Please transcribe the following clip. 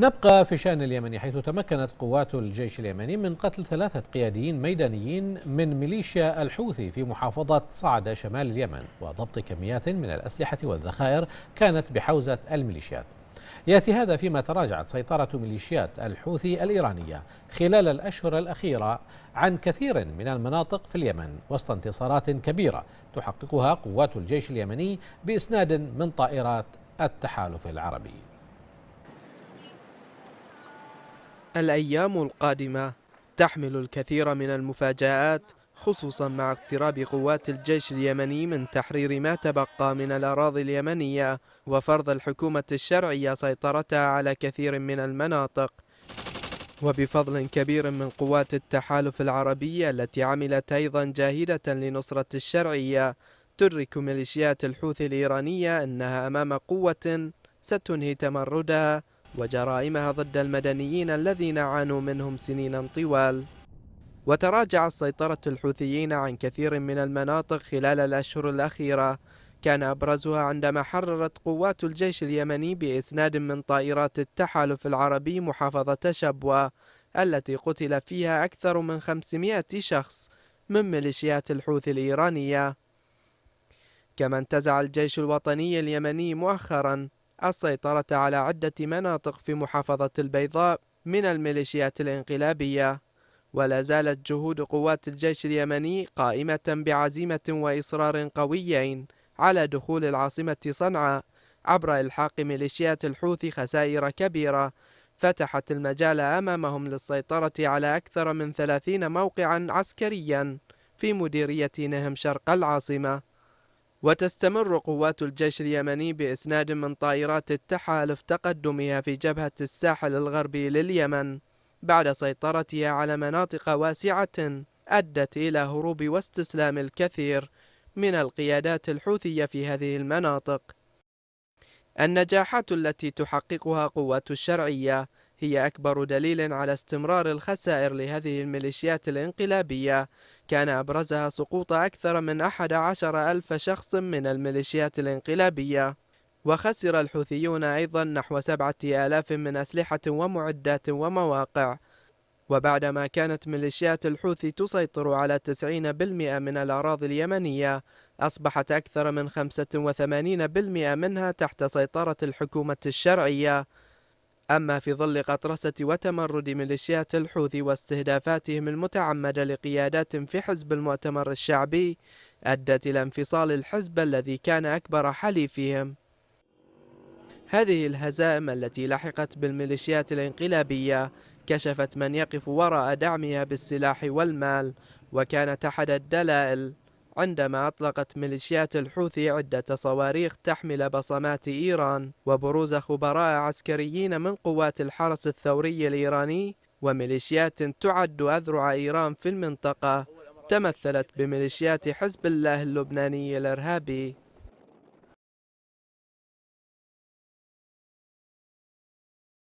نبقى في شأن اليمني حيث تمكنت قوات الجيش اليمني من قتل ثلاثة قياديين ميدانيين من ميليشيا الحوثي في محافظة صعدة شمال اليمن وضبط كميات من الأسلحة والذخائر كانت بحوزة الميليشيات يأتي هذا فيما تراجعت سيطرة ميليشيات الحوثي الإيرانية خلال الأشهر الأخيرة عن كثير من المناطق في اليمن وسط انتصارات كبيرة تحققها قوات الجيش اليمني بإسناد من طائرات التحالف العربي الأيام القادمة تحمل الكثير من المفاجآت خصوصا مع اقتراب قوات الجيش اليمني من تحرير ما تبقى من الأراضي اليمنية وفرض الحكومة الشرعية سيطرتها على كثير من المناطق وبفضل كبير من قوات التحالف العربية التي عملت أيضا جاهدة لنصرة الشرعية تدرك ميليشيات الحوثي الإيرانية أنها أمام قوة ستنهي تمردها وجرائمها ضد المدنيين الذين عانوا منهم سنين طوال وتراجعت سيطرة الحوثيين عن كثير من المناطق خلال الأشهر الأخيرة كان أبرزها عندما حررت قوات الجيش اليمني بإسناد من طائرات التحالف العربي محافظة شبوة التي قتل فيها أكثر من 500 شخص من ميليشيات الحوثي الإيرانية كما انتزع الجيش الوطني اليمني مؤخرا السيطرة على عدة مناطق في محافظة البيضاء من الميليشيات الانقلابية ولا زالت جهود قوات الجيش اليمني قائمة بعزيمة وإصرار قويين على دخول العاصمة صنعاء عبر إلحاق ميليشيات الحوثي خسائر كبيرة فتحت المجال أمامهم للسيطرة على أكثر من ثلاثين موقعا عسكريا في مديرية نهم شرق العاصمة وتستمر قوات الجيش اليمني بإسناد من طائرات التحالف تقدمها في جبهة الساحل الغربي لليمن بعد سيطرتها على مناطق واسعة أدت إلى هروب واستسلام الكثير من القيادات الحوثية في هذه المناطق. النجاحات التي تحققها قوات الشرعية هي أكبر دليل على استمرار الخسائر لهذه الميليشيات الانقلابية كان أبرزها سقوط أكثر من أحد عشر ألف شخص من الميليشيات الانقلابية وخسر الحوثيون أيضا نحو سبعة آلاف من أسلحة ومعدات ومواقع وبعدما كانت ميليشيات الحوثي تسيطر على 90% من الأراضي اليمنية أصبحت أكثر من 85% منها تحت سيطرة الحكومة الشرعية أما في ظل قطرسة وتمرد ميليشيات الحوثي واستهدافاتهم المتعمدة لقيادات في حزب المؤتمر الشعبي أدت إلى انفصال الحزب الذي كان أكبر حليفهم هذه الهزائم التي لحقت بالميليشيات الانقلابية كشفت من يقف وراء دعمها بالسلاح والمال وكانت أحد الدلائل عندما أطلقت ميليشيات الحوثي عدة صواريخ تحمل بصمات إيران وبروز خبراء عسكريين من قوات الحرس الثوري الإيراني وميليشيات تعد أذرع إيران في المنطقة تمثلت بميليشيات حزب الله اللبناني الإرهابي